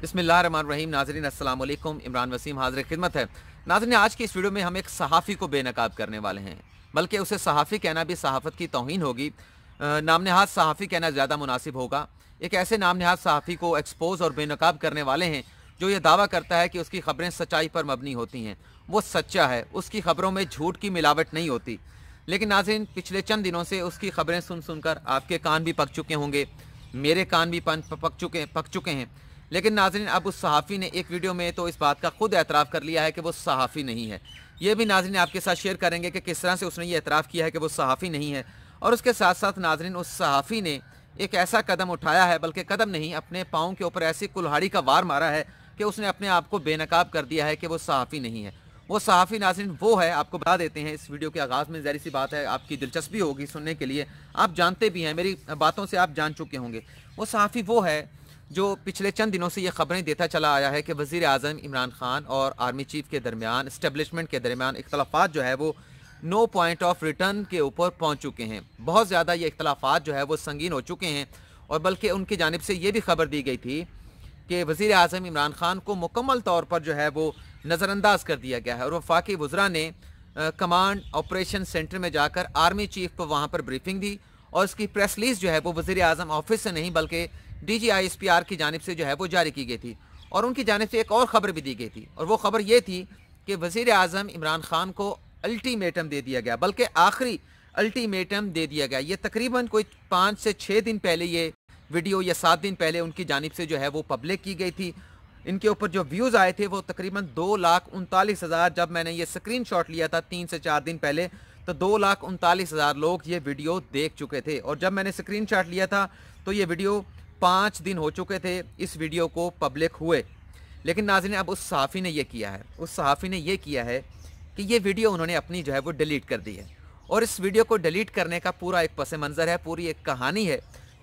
بسم اللہ الرحمن الرحیم ناظرین السلام علیکم عمران وسیم حاضر خدمت ہے ناظرین آج کی اس ویڈیو میں ہم ایک صحافی کو بے نقاب کرنے والے ہیں بلکہ اسے صحافی کہنا بھی صحافت کی توہین ہوگی نام نہاد صحافی کہنا زیادہ مناسب ہوگا ایک ایسے نام نہاد صحافی کو ایکسپوز اور بے نقاب کرنے والے ہیں جو یہ دعویٰ کرتا ہے کہ اس کی خبریں سچائی پر مبنی ہوتی ہیں وہ سچا ہے اس کی خبروں میں جھوٹ کی ملاوٹ نہیں ہوتی لیکن ناظرین پچھلے چند دنوں سے اس کی خبریں سن سن کر آپ کے کان بھی پک چکے ہوں گے میرے کان بھی پک چکے پک چکے ہیں لیکن ناظرین اب اس صحافی نے ایک ویڈیو میں تو اس بات کا خود اعتراف کر لیا ہے کہ وہ صحافی نہیں ہے یہ بھی ناظرین آپ کے ساتھ شیئر کریں گے کہ کس طرح سے اس نے یہ اعتراف کیا ہے کہ وہ صحافی نہیں ہے اور اس کے ساتھ ساتھ ناظرین اس صحافی نے ایک ایسا قدم اٹھایا ہے بلکہ قدم نہیں اپنے پاؤں کے اوپر ایسی کلہاڑی کا وار مارا ہے کہ اس نے اپنے آپ کو بے نقاب کر دیا ہے کہ وہ صحافی نہیں ہے وہ صحافی ناظرین وہ ہے آپ کو بتا دیتے ہیں اس ویڈیو کے آغاز میں ظاہری سی بات ہے آپ کی دلچسپی ہوگی سننے کے لیے آپ جانتے بھی ہیں میری باتوں سے آپ جان چکے ہوں گے وہ صحافی وہ ہے جو پچھلے چند دنوں سے یہ خبریں دیتا چلا آیا ہے کہ وزیر اعظم عمران خان اور آرمی چیف کے درمیان اسٹیبلشمنٹ کے درمیان اختلافات جو ہے وہ نو پوائنٹ آف ریٹرن کے اوپر پہنچ چکے ہیں بہت زیادہ یہ اختلافات جو ہے وہ سنگین ہو چکے ہیں اور بلکہ ان کی جانب سے یہ بھی خبر دی گئی تھی کہ وزیر اعظم عمران خان کو مکمل طور پر جو ہے وہ نظر انداز کر دیا گیا ہے اور وفاقی وزراء نے کمانڈ آپریشن سینٹر میں جا کر آرمی چیف کو وہاں پر بریفنگ دی اور اس کی پریس لیس جو ہے وہ وزیر اعظم آفس سے نہیں بلکہ D G I S P R کی جانب سے جو ہے وہ جاری کی گئی تھی اور ان کی جانب سے ایک اور خبر بھی دی گئی تھی اور وہ خبر یہ تھی کہ وزیر اعظم عمران خان کو الٹیمیٹم دے دیا گیا بلکہ آخری الٹیمیٹم دے دیا گیا یہ تقریباً کوئی پانچ سے چھ دن پہلے یہ ویڈیو یا سات دن پہلے ان کی جانب سے جو ہے وہ پبلک کی گئی تھی ان کے اوپر جو ویوز آئے تھے وہ تقریباً دو لاکھ انتالیس ہزار جب میں نے یہ سکرین شاٹ لیا تھا تین سے چار دن پہلے تو دو لاکھ انتالیس ہزار لوگ یہ ویڈیو دیکھ چکے تھے اور جب میں نے سکرین شاٹ لیا تھا تو یہ ویڈیو پانچ دن ہو چکے تھے اس ویڈیو کو پبلک ہوئے لیکن ناظرین اب اس صحافی نے یہ کیا ہے اس صحافی نے یہ کیا ہے کہ یہ ویڈیو انہوں نے اپنی جو ہے وہ ڈیلیٹ کر دی ہے اور اس ویڈیو کو ڈیلیٹ کرنے کا پورا ایک پس منظر ہے پوری ایک کہانی ہے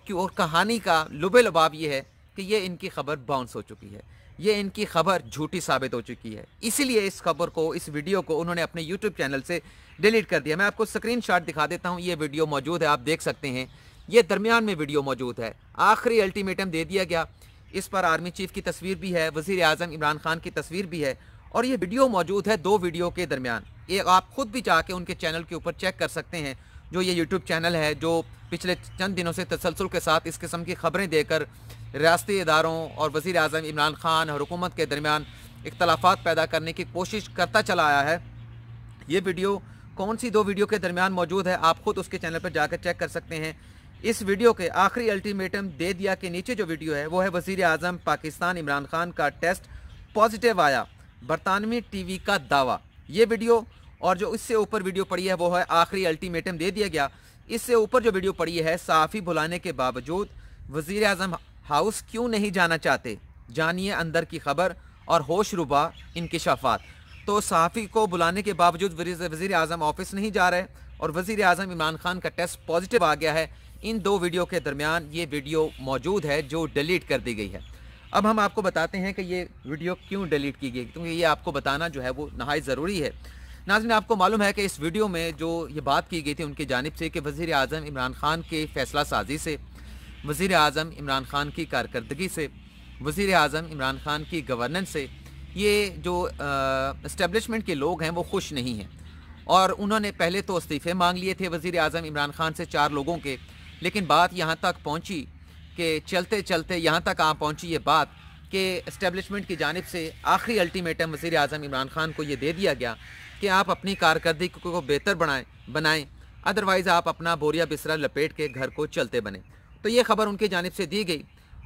کہ اور کہانی کا لبے لباب یہ ہے کہ یہ ان کی خبر باؤنس ہو چکی ہے یہ ان کی خبر جھوٹی ثابت ہو چکی ہے اسی لیے اس خبر کو اس ویڈیو کو انہوں نے اپنے یوٹیوب چینل سے ڈیلیٹ کر دیا میں آپ کو سکرین شاٹ دکھا دیتا ہوں یہ ویڈیو موجود ہے آپ دیکھ سکتے ہیں یہ درمیان میں ویڈیو موجود ہے آخری الٹیمیٹم دے دیا گیا اس پر آرمی چیف کی تصویر بھی ہے وزیر اعظم عمران خان کی تصویر بھی ہے اور یہ ویڈیو موجود ہے دو ویڈیو کے درمیان یہ آپ خود بھی جا کے ان کے چینل کے اوپر چیک کر سکتے ہیں جو یہ یوٹیوب چینل ہے جو پچھلے چند دنوں سے تسلسل کے ساتھ اس قسم کی خبریں دے کر ریاستی اداروں اور وزیر اعظم عمران خان اور حکومت کے درمیان اختلافات پیدا کرنے کی کوشش کرتا چلا آیا ہے یہ ویڈیو کون سی دو ویڈیو کے درمیان موجود ہے آپ خود اس کے چینل پر جا کر چیک کر سکتے ہیں اس ویڈیو کے آخری الٹیمیٹم دے دیا کے نیچے جو ویڈیو ہے وہ ہے وزیر اعظم پاکستان عمران خان کا ٹیسٹ پازیٹیو آیا برطانوی ٹی وی کا دعویٰ یہ ویڈیو اور جو اس سے اوپر ویڈیو پڑی ہے وہ ہے آخری الٹیمیٹم دے دیا گیا اس سے اوپر جو ویڈیو پڑی ہے صحافی بلانے کے باوجود وزیر اعظم ہاؤس کیوں نہیں جانا چاہتے جانیے اندر کی خبر اور ہوش ربا انکشافات تو صحافی کو بلانے کے باوجود وزیر اعظم آفس نہیں جا رہے اور وزیر اعظم عمران خان کا ٹیسٹ پازیٹیو آ گیا ہے ان دو ویڈیو کے درمیان یہ ویڈیو موجود ہے جو ڈیلیٹ کر دی گئی ہے اب ہم آپ کو بتاتے ہیں کہ یہ ویڈیو کیوں ڈیلیٹ کی گئی کیونکہ یہ آپ کو بتانا جو ہے وہ نہایت ضروری ہے ناظرین آپ کو معلوم ہے کہ اس ویڈیو میں جو یہ بات کی گئی تھی ان کی جانب سے کہ وزیر اعظم عمران خان کے فیصلہ سازی سے وزیر اعظم عمران خان کی کارکردگی سے وزیر اعظم عمران خان کی گورننس سے یہ جو اسٹیبلشمنٹ کے لوگ ہیں وہ خوش نہیں ہیں اور انہوں نے پہلے تو استعفے مانگ لیے تھے وزیر اعظم عمران خان سے چار لوگوں کے لیکن بات یہاں تک پہنچی کہ چلتے چلتے یہاں تک آ پہنچی یہ بات کہ اسٹیبلشمنٹ کی جانب سے آخری الٹیمیٹم وزیر اعظم عمران خان کو یہ دے دیا گیا کہ آپ اپنی کارکردگی کو بہتر بنائیں بنائیں ادروائز آپ اپنا بوریا بسرا لپیٹ کے گھر کو چلتے بنیں تو یہ خبر ان کی جانب سے دی گئی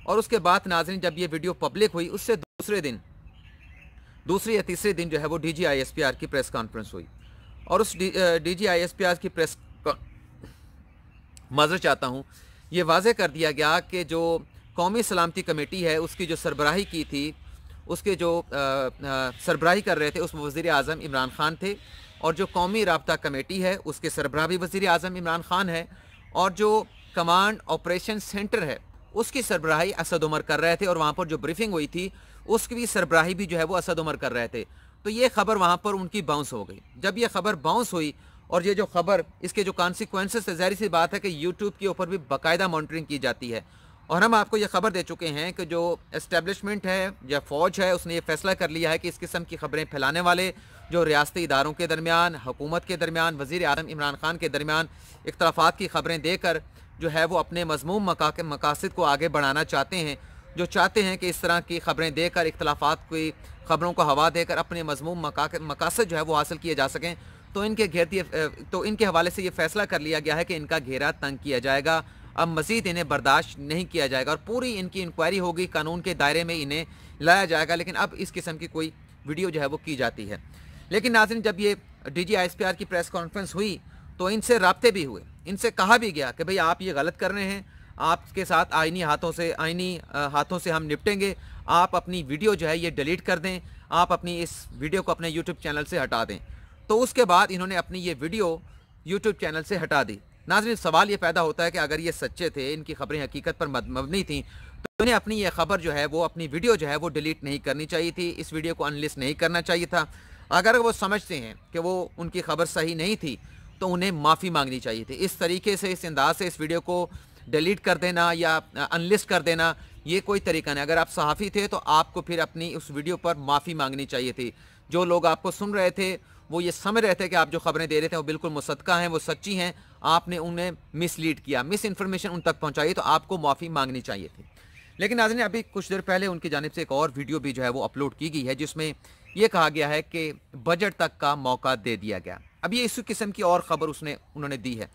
اور اس کے بعد ناظرین جب یہ ویڈیو پبلک ہوئی اس سے دوسرے دن دوسرے یا تیسرے دن جو ہے وہ D G I S P R کی پریس کانفرنس ہوئی اور اس ڈی جی آئی ایس پی آج کی پریس معذرت چاہتا ہوں یہ واضح کر دیا گیا کہ جو قومی سلامتی کمیٹی ہے اس کی جو سربراہی کی تھی اس کے جو سربراہی کر رہے تھے اس میں وزیر اعظم عمران خان تھے اور جو قومی رابطہ کمیٹی ہے اس کے سربراہ بھی وزیر اعظم عمران خان ہے اور جو کمانڈ آپریشن سینٹر ہے اس کی سربراہی اسد عمر کر رہے تھے اور وہاں پر جو بریفنگ ہوئی تھی اس کی بھی سربراہی بھی جو ہے وہ اسد عمر کر رہے تھے تو یہ خبر وہاں پر ان کی باؤنس ہو گئی جب یہ خبر باؤنس ہوئی اور یہ جو خبر اس کے جو کانسیکوینسز سے ظاہر سی بات ہے کہ یوٹیوب کے اوپر بھی باقاعدہ مانیٹرنگ کی جاتی ہے اور ہم آپ کو یہ خبر دے چکے ہیں کہ جو اسٹیبلشمنٹ ہے یا فوج ہے اس نے یہ فیصلہ کر لیا ہے کہ اس قسم کی خبریں پھیلانے والے جو ریاستی اداروں کے درمیان حکومت کے درمیان وزیر اعظم عمران خان کے درمیان اختلافات کی خبریں دے کر جو ہے وہ اپنے مضموم مقاصد کو آگے بڑھانا چاہتے ہیں جو چاہتے ہیں کہ اس طرح کی خبریں دے کر اختلافات کی خبروں کو ہوا دے کر اپنے مضمون مقاصد جو ہے وہ حاصل کیے جا سکیں تو ان کے گھیرتی تو ان کے حوالے سے یہ فیصلہ کر لیا گیا ہے کہ ان کا گھیرا تنگ کیا جائے گا اب مزید انہیں برداشت نہیں کیا جائے گا اور پوری ان کی انکوائری ہوگی قانون کے دائرے میں انہیں لایا جائے گا لیکن اب اس قسم کی کوئی ویڈیو جو ہے وہ کی جاتی ہے لیکن ناظرین جب یہ D G I S P R کی پریس کانفرنس ہوئی تو ان سے رابطے بھی ہوئے ان سے کہا بھی گیا کہ بھئی آپ یہ غلط کر رہے ہیں آپ کے ساتھ آئینی ہاتھوں سے آئینی ہاتھوں سے ہم نپٹیں گے آپ اپنی ویڈیو جو ہے یہ ڈیلیٹ کر دیں آپ اپنی اس ویڈیو کو اپنے یوٹیوب چینل سے ہٹا دیں تو اس کے بعد انہوں نے اپنی یہ ویڈیو یوٹیوب چینل سے ہٹا دی ناظرین سوال یہ پیدا ہوتا ہے کہ اگر یہ سچے تھے ان کی خبریں حقیقت پر مبنی تھیں تو انہیں اپنی یہ خبر جو ہے وہ اپنی ویڈیو جو ہے وہ ڈیلیٹ نہیں کرنی چاہیے تھی اس ویڈیو کو انلسٹ نہیں کرنا چاہیے تھا اگر وہ سمجھتے ہیں کہ وہ ان کی خبر صحیح نہیں تھی تو انہیں معافی مانگنی چاہیے تھی اس طریقے سے اس انداز سے اس ویڈیو کو ڈیلیٹ کر دینا یا انلسٹ کر دینا یہ کوئی طریقہ نہیں اگر آپ صحافی تھے تو آپ کو پھر اپنی اس ویڈیو پر معافی مانگنی چاہیے تھی جو لوگ آپ کو سن رہے تھے وہ یہ سمجھ رہے تھے کہ آپ جو خبریں دے رہے تھے وہ بالکل مصدقہ ہیں وہ سچی ہیں آپ نے انہیں مس لیڈ کیا مس انفارمیشن ان تک پہنچائی تو آپ کو معافی مانگنی چاہیے تھی لیکن ناظرین ابھی کچھ دیر پہلے ان کی جانب سے ایک اور ویڈیو بھی جو ہے وہ اپلوڈ کی گئی ہے جس میں یہ کہا گیا ہے کہ بجٹ تک کا موقع دے دیا گیا اب یہ اسی قسم کی اور خبر اس نے انہوں نے دی ہے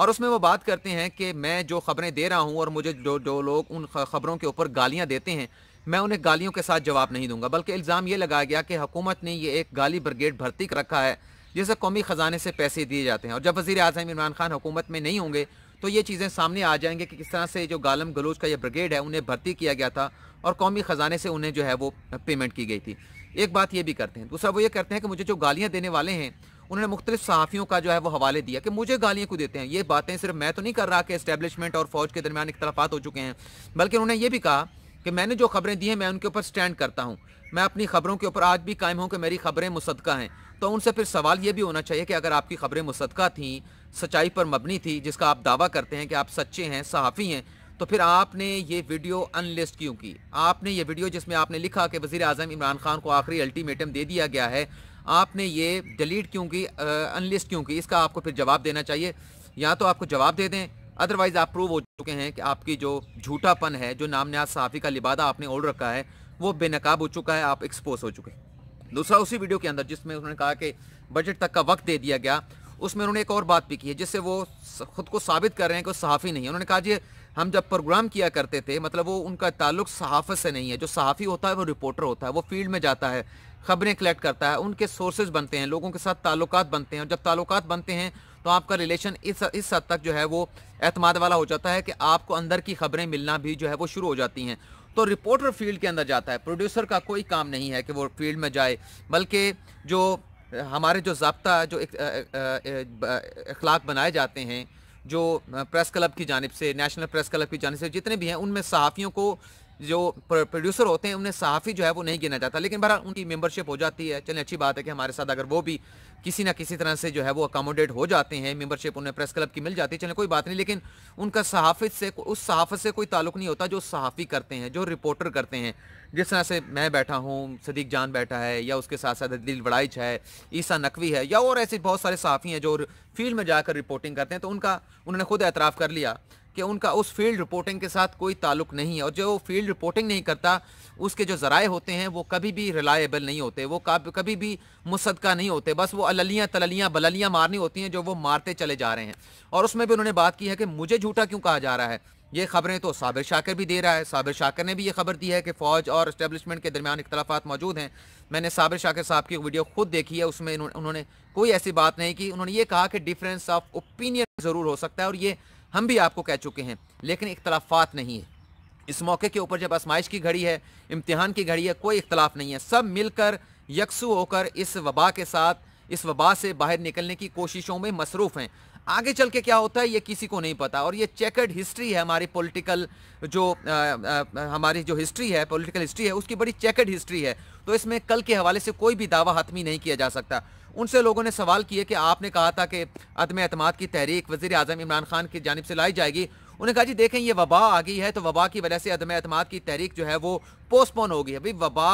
اور اس میں وہ بات کرتے ہیں کہ میں جو خبریں دے رہا ہوں اور مجھے جو جو لوگ ان خبروں کے اوپر گالیاں دیتے ہیں میں انہیں گالیوں کے ساتھ جواب نہیں دوں گا بلکہ الزام یہ لگایا گیا کہ حکومت نے یہ ایک گالی بریگیڈ بھرتی رکھا ہے جسے قومی خزانے سے پیسے دیے جاتے ہیں اور جب وزیر اعظم عمران خان حکومت میں نہیں ہوں گے تو یہ چیزیں سامنے آ جائیں گے کہ کس طرح سے جو غالم گلوچ کا یہ بریگیڈ ہے انہیں بھرتی کیا گیا تھا اور قومی خزانے سے انہیں جو ہے وہ پیمنٹ کی گئی تھی ایک بات یہ بھی کرتے ہیں دوسرا وہ یہ کرتے ہیں کہ مجھے جو گالیاں دینے والے ہیں انہوں نے مختلف صحافیوں کا جو ہے وہ حوالے دیا کہ مجھے گالیاں کو دیتے ہیں یہ باتیں صرف میں تو نہیں کر رہا کہ اسٹیبلشمنٹ اور فوج کے درمیان اختلافات ہو چکے ہیں بلکہ انہوں نے یہ بھی کہا کہ میں نے جو خبریں دی ہیں میں ان کے اوپر سٹینڈ کرتا ہوں میں اپنی خبروں کے اوپر آج بھی قائم ہوں کہ میری خبریں مصدقہ ہیں تو ان سے پھر سوال یہ بھی ہونا چاہیے کہ اگر آپ کی خبریں مصدقہ تھیں سچائی پر مبنی تھی جس کا آپ دعویٰ کرتے ہیں کہ آپ سچے ہیں صحافی ہیں تو پھر آپ نے یہ ویڈیو ان لسٹ کیوں کی آپ نے یہ ویڈیو جس میں آپ نے لکھا کہ وزیر اعظم عمران خان کو آخری الٹیمیٹم دے دیا گیا ہے آپ نے یہ ڈیلیٹ کیوں کی ان لسٹ کیوں کی اس کا آپ کو پھر جواب دینا چاہیے یا تو آپ کو جواب دے دیں ادروائز آپ پروو ہو چکے ہیں کہ آپ کی جو جھوٹا پن ہے جو نام نیاز صحافی کا لبادہ آپ نے اوڑ رکھا ہے وہ بے نقاب ہو چکا ہے آپ ایکسپوز ہو چکے ہیں دوسرا اسی ویڈیو کے اندر جس میں انہوں نے کہا کہ بجٹ تک کا وقت دے دیا گیا اس میں انہوں نے ایک اور بات بھی کی ہے جس سے وہ خود کو ثابت کر رہے ہیں کہ وہ صحافی نہیں ہے انہوں نے کہا جی ہم جب پروگرام کیا کرتے تھے مطلب وہ ان کا تعلق صحافت سے نہیں ہے جو صحافی ہوتا ہے وہ رپورٹر ہوتا ہے وہ فیلڈ میں جاتا ہے خبریں کلیکٹ کرتا ہے ان کے سورسز بنتے ہیں لوگوں کے ساتھ تعلقات بنتے ہیں اور جب تعلقات بنتے ہیں تو آپ کا ریلیشن اس اس حد تک جو ہے وہ اعتماد والا ہو جاتا ہے کہ آپ کو اندر کی خبریں ملنا بھی جو ہے وہ شروع ہو جاتی ہیں تو رپورٹر فیلڈ کے اندر جاتا ہے پروڈیوسر کا کوئی کام نہیں ہے کہ وہ فیلڈ میں جائے بلکہ جو ہمارے جو ضابطہ جو اخلاق بنائے جاتے ہیں جو پریس کلب کی جانب سے نیشنل پریس کلب کی جانب سے جتنے بھی ہیں ان میں صحافیوں کو جو پروڈیوسر ہوتے ہیں انہیں صحافی جو ہے وہ نہیں گنا جاتا لیکن بھرا ان کی ممبرشپ ہو جاتی ہے چلیں اچھی بات ہے کہ ہمارے ساتھ اگر وہ بھی کسی نہ کسی طرح سے جو ہے وہ اکاموڈیٹ ہو جاتے ہیں ممبرشپ انہیں پریس کلب کی مل جاتی ہے چلیں کوئی بات نہیں لیکن ان کا صحافت سے اس صحافت سے کوئی تعلق نہیں ہوتا جو صحافی کرتے ہیں جو رپورٹر کرتے ہیں جس طرح سے میں بیٹھا ہوں صدیق جان بیٹھا ہے یا اس کے ساتھ ساتھ دلیل وڑائچ ہے عیسیٰ نقوی ہے یا اور ایسے بہت سارے صحافی ہیں جو فیلڈ میں جا کر رپورٹنگ کرتے ہیں تو ان کا انہوں نے خود اعتراف کر لیا کہ ان کا اس فیلڈ رپورٹنگ کے ساتھ کوئی تعلق نہیں ہے اور جو وہ فیلڈ رپورٹنگ نہیں کرتا اس کے جو ذرائع ہوتے ہیں وہ کبھی بھی ریلائیبل نہیں ہوتے وہ کبھی بھی مصدقہ نہیں ہوتے بس وہ اللیاں تللیاں بللیاں مارنی ہوتی ہیں جو وہ مارتے چلے جا رہے ہیں اور اس میں بھی انہوں نے بات کی ہے کہ مجھے جھوٹا کیوں کہا جا رہا ہے یہ خبریں تو صابر شاکر بھی دے رہا ہے صابر شاکر نے بھی یہ خبر دی ہے کہ فوج اور اسٹیبلشمنٹ کے درمیان اختلافات موجود ہیں میں نے صابر شاکر صاحب کی ویڈیو خود دیکھی ہے اس میں انہوں نے کوئی ایسی بات نہیں کی انہوں نے یہ کہا کہ ڈفرینس آف اوپینین ضرور ہو سکتا ہے اور یہ ہم بھی آپ کو کہہ چکے ہیں لیکن اختلافات نہیں ہیں اس موقع کے اوپر جب آسمائش کی گھڑی ہے امتحان کی گھڑی ہے کوئی اختلاف نہیں ہے سب مل کر یکسو ہو کر اس وبا کے ساتھ اس وبا سے باہر نکلنے کی کوششوں میں مصروف ہیں آگے چل کے کیا ہوتا ہے یہ کسی کو نہیں پتا اور یہ چیکڈ ہسٹری ہے ہماری پولیٹیکل جو ہماری جو ہسٹری ہے پولیٹیکل ہسٹری ہے اس کی بڑی چیکڈ ہسٹری ہے تو اس میں کل کے حوالے سے کوئی بھی دعویٰ حتمی نہیں کیا جا سکتا ان سے لوگوں نے سوال کیے کہ آپ نے کہا تھا کہ عدم اعتماد کی تحریک وزیر اعظم عمران خان کی جانب سے لائی جائے گی انہیں کہا جی دیکھیں یہ وبا آ گئی ہے تو وبا کی وجہ سے عدم اعتماد کی تحریک جو ہے وہ پوسٹ پون ہو گئی ہے بھائی وبا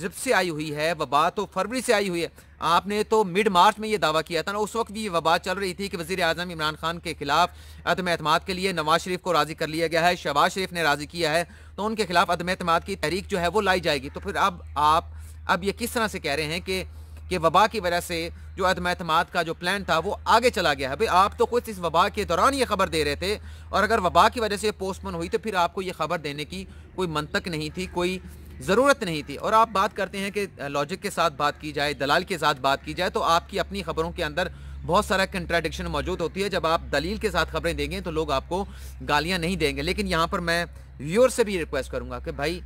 جب سے آئی ہوئی ہے وبا تو فروری سے آئی ہوئی ہے آپ نے تو مڈ مارچ میں یہ دعویٰ کیا تھا نا اس وقت بھی یہ وبا چل رہی تھی کہ وزیر اعظم عمران خان کے خلاف عدم اعتماد کے لیے نواز شریف کو راضی کر لیا گیا ہے شہباز شریف نے راضی کیا ہے تو ان کے خلاف عدم اعتماد کی تحریک جو ہے وہ لائی جائے گی تو پھر اب آپ اب یہ کس طرح سے کہہ رہے ہیں کہ کہ وبا کی وجہ سے جو عدم اعتماد کا جو پلان تھا وہ آگے چلا گیا ہے بھائی آپ تو کچھ اس وبا کے دوران یہ خبر دے رہے تھے اور اگر وبا کی وجہ سے پوسٹ پون ہوئی تو پھر آپ کو یہ خبر دینے کی کوئی منطق نہیں تھی کوئی ضرورت نہیں تھی اور آپ بات کرتے ہیں کہ لاجک کے ساتھ بات کی جائے دلال کے ساتھ بات کی جائے تو آپ کی اپنی خبروں کے اندر بہت سارا کنٹراڈکشن موجود ہوتی ہے جب آپ دلیل کے ساتھ خبریں دیں گے تو لوگ آپ کو گالیاں نہیں دیں گے لیکن یہاں پر میں ویور سے بھی ریکویسٹ کروں گا کہ بھائی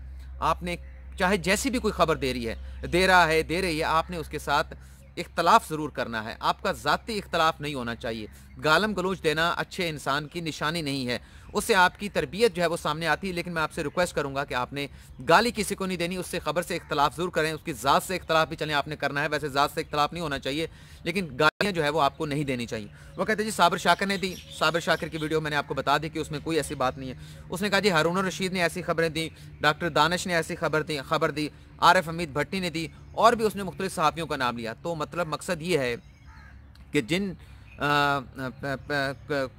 آپ نے چاہے جیسی بھی کوئی خبر دے رہی ہے دے رہا ہے دے رہی ہے آپ نے اس کے ساتھ اختلاف ضرور کرنا ہے آپ کا ذاتی اختلاف نہیں ہونا چاہیے گالم گلوچ دینا اچھے انسان کی نشانی نہیں ہے اس سے آپ کی تربیت جو ہے وہ سامنے آتی ہے لیکن میں آپ سے ریکویسٹ کروں گا کہ آپ نے گالی کسی کو نہیں دینی اس سے خبر سے اختلاف ضرور کریں اس کی ذات سے اختلاف بھی چلیں آپ نے کرنا ہے ویسے ذات سے اختلاف نہیں ہونا چاہیے لیکن گالیاں جو ہے وہ آپ کو نہیں دینی چاہیے وہ کہتے ہیں جی صابر شاکر نے دی صابر شاکر کی ویڈیو میں نے آپ کو بتا دی کہ اس میں کوئی ایسی بات نہیں ہے اس نے کہا جی ہارون رشید نے ایسی خبریں دیں ڈاکٹر دانش نے ایسی خبر دی خبر دی آر ایف حمید بھٹی نے دی اور بھی اس نے مختلف صحافیوں کا نام لیا تو مطلب مقصد یہ ہے کہ جن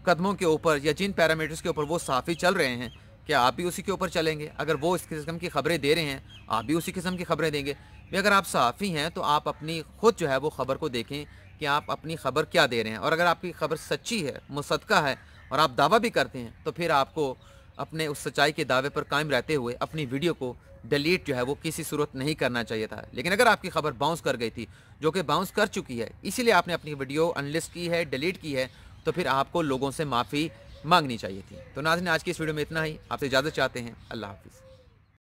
قدموں کے اوپر یا جن پیرامیٹرز کے اوپر وہ صحافی چل رہے ہیں کیا آپ بھی اسی کے اوپر چلیں گے اگر وہ اس قسم کی خبریں دے رہے ہیں آپ بھی اسی قسم کی خبریں دیں گے اگر آپ صحافی ہیں تو آپ اپنی خود جو ہے وہ خبر کو دیکھیں کہ آپ اپنی خبر کیا دے رہے ہیں اور اگر آپ کی خبر سچی ہے مصدقہ ہے اور آپ دعویٰ بھی کرتے ہیں تو پھر آپ کو اپنے اس سچائی کے دعوے پر قائم رہتے ہوئے اپنی ویڈیو کو ڈیلیٹ جو ہے وہ کسی صورت نہیں کرنا چاہیے تھا لیکن اگر آپ کی خبر باؤنس کر گئی تھی جو کہ باؤنس کر چکی ہے اسی لیے آپ نے اپنی ویڈیو انلسٹ کی ہے ڈیلیٹ کی ہے تو پھر آپ کو لوگوں سے معافی مانگنی چاہیے تھی تو ناظرین آج کی اس ویڈیو میں اتنا ہی آپ سے اجازت چاہتے ہیں اللہ حافظ